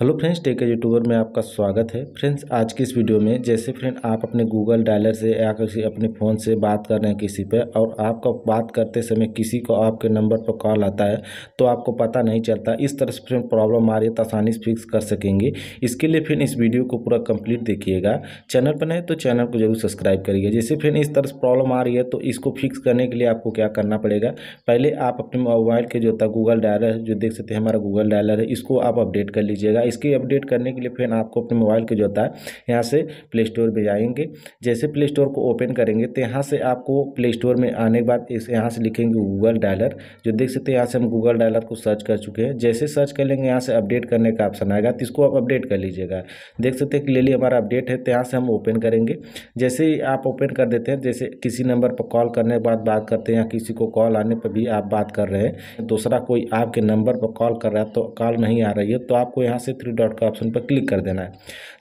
hello friends tech YouTuber में आपका स्वागत है फ्रेंड्स आज की इस वीडियो में जैसे फ्रेंड आप अपने गूगल डायलर से या किसी अपने फ़ोन से बात कर रहे हैं किसी पे और आपका बात करते समय किसी को आपके नंबर पर कॉल आता है तो आपको पता नहीं चलता इस तरह से फ्रेंड प्रॉब्लम आ रही है तो आसानी से फिक्स कर सकेंगे इसके लिए फिर इस वीडियो को पूरा कम्प्लीट देखिएगा चैनल पर नहीं तो चैनल को जरूर सब्सक्राइब करिएगा जैसे फ्रेंड इस तरह से प्रॉब्लम आ रही है तो इसको फिक्स करने के लिए आपको क्या करना पड़ेगा पहले आप अपने मोबाइल के जो होता गूगल डायलर जो देख सकते हैं हमारा गूगल डायलर है इसको आप अपडेट कर लीजिएगा इसके अपडेट करने के लिए फिर आपको अपने मोबाइल के जो होता है यहाँ से प्ले स्टोर पर जाएंगे जैसे प्ले स्टोर को ओपन करेंगे तो यहाँ से आपको प्ले स्टोर में आने के बाद इस यहाँ से लिखेंगे गूगल डायलर जो देख सकते हैं यहाँ से हम गूगल डायलर को सर्च कर चुके हैं जैसे सर्च कर लेंगे यहाँ से अपडेट करने का ऑप्शन आएगा तो इसको आप अपडेट कर लीजिएगा देख सकते हैं कि ले लिए हमारा अपडेट है तो यहाँ से हम ओपन करेंगे जैसे ही आप ओपन कर देते हैं जैसे किसी नंबर पर कॉल करने के बाद बात करते हैं या किसी को कॉल आने पर भी आप बात कर रहे हैं तो दूसरा कोई आपके नंबर पर कॉल कर रहा है तो कॉल नहीं आ रही है तो आपको यहाँ से थ्री डॉट का ऑप्शन पर क्लिक कर देना है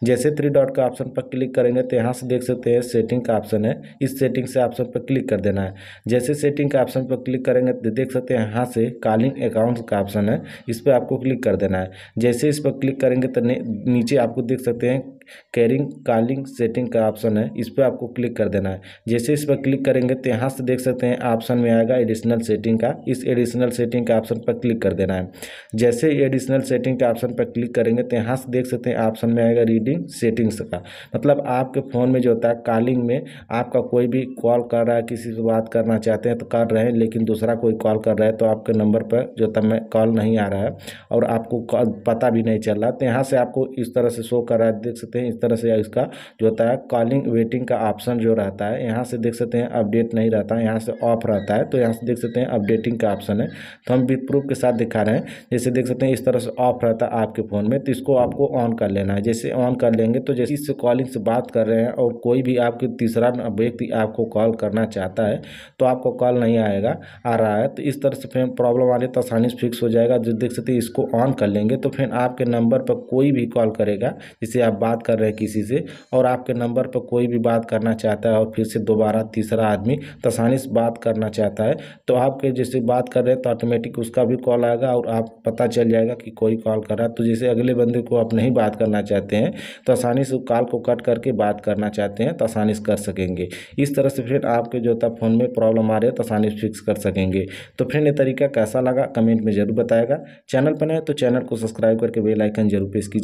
जैसे थ्री डॉट का ऑप्शन पर क्लिक करेंगे तो यहाँ से देख सकते हैं सेटिंग का ऑप्शन है इस सेटिंग से ऑप्शन पर क्लिक कर देना है जैसे सेटिंग का ऑप्शन पर क्लिक करेंगे तो देख सकते हैं यहाँ से कॉलिंग अकाउंट का ऑप्शन है इस पर आपको क्लिक कर देना है जैसे इस पर क्लिक करेंगे तो नीचे आपको देख सकते हैं कैरिंग कॉलिंग सेटिंग का ऑप्शन है इस पर आपको क्लिक कर देना है जैसे इस पर क्लिक करेंगे तो यहाँ से देख सकते हैं ऑप्शन में आएगा एडिशनल सेटिंग का इस एडिशनल सेटिंग के ऑप्शन पर क्लिक कर देना है जैसे ही एडिशनल सेटिंग के ऑप्शन पर क्लिक करेंगे तो यहाँ से देख सकते हैं ऑप्शन में आएगा रीडिंग सेटिंग्स का मतलब आपके फ़ोन में जो होता है कॉलिंग में आपका कोई भी कॉल कर रहा है किसी से बात करना चाहते हैं तो कर रहे हैं लेकिन दूसरा कोई कॉल कर रहा है तो आपके नंबर पर जो तब मैं कॉल नहीं आ रहा है और आपको पता भी नहीं चल रहा तो यहाँ से आपको इस तरह से शो कर रहा है देख सकते सकते हैं इस तरह से इसका जो होता है कॉलिंग वेटिंग का ऑप्शन जो रहता है यहाँ से देख सकते हैं अपडेट नहीं रहता है यहाँ से ऑफ रहता है तो यहाँ से देख सकते हैं अपडेटिंग का ऑप्शन है तो हम बिथ प्रूफ के साथ दिखा रहे हैं जैसे देख सकते हैं इस तरह से ऑफ रहता है आपके फ़ोन में तो इसको आपको ऑन कर लेना है जैसे ऑन कर लेंगे तो जैसे इससे कॉलिंग से बात कर रहे हैं और कोई भी आपके तीसरा व्यक्ति आपको कॉल करना चाहता है तो आपको कॉल नहीं आएगा आ रहा है तो इस तरह से फिर प्रॉब्लम आ रही तो आसानी से फिक्स हो जाएगा जो देख सकते हैं इसको ऑन कर लेंगे तो फिर आपके नंबर पर कोई भी कॉल करेगा जिसे आप बात कर रहे हैं किसी से और आपके नंबर पर कोई भी बात करना चाहता है और फिर से दोबारा तीसरा आदमी तसानी से बात करना चाहता है तो आपके जैसे बात कर रहे हैं तो ऑटोमेटिक उसका भी कॉल आएगा और आप पता चल जाएगा कि कोई कॉल कर रहा है तो जैसे अगले बंदे को आप नहीं बात करना चाहते हैं तो आसानी से कॉल को कट करके बात करना चाहते हैं तो आसानी से कर सकेंगे इस तरह से फ्रेंड आपके जो था फ़ोन में प्रॉब्लम आ रही है तो आसानी से फिक्स कर सकेंगे तो फ्रेंड ये तरीका कैसा लगा कमेंट में ज़रूर बताएगा चैनल पर नए तो चैनल को सब्सक्राइब करके बेलाइकन जरूर प्रेस कीजिए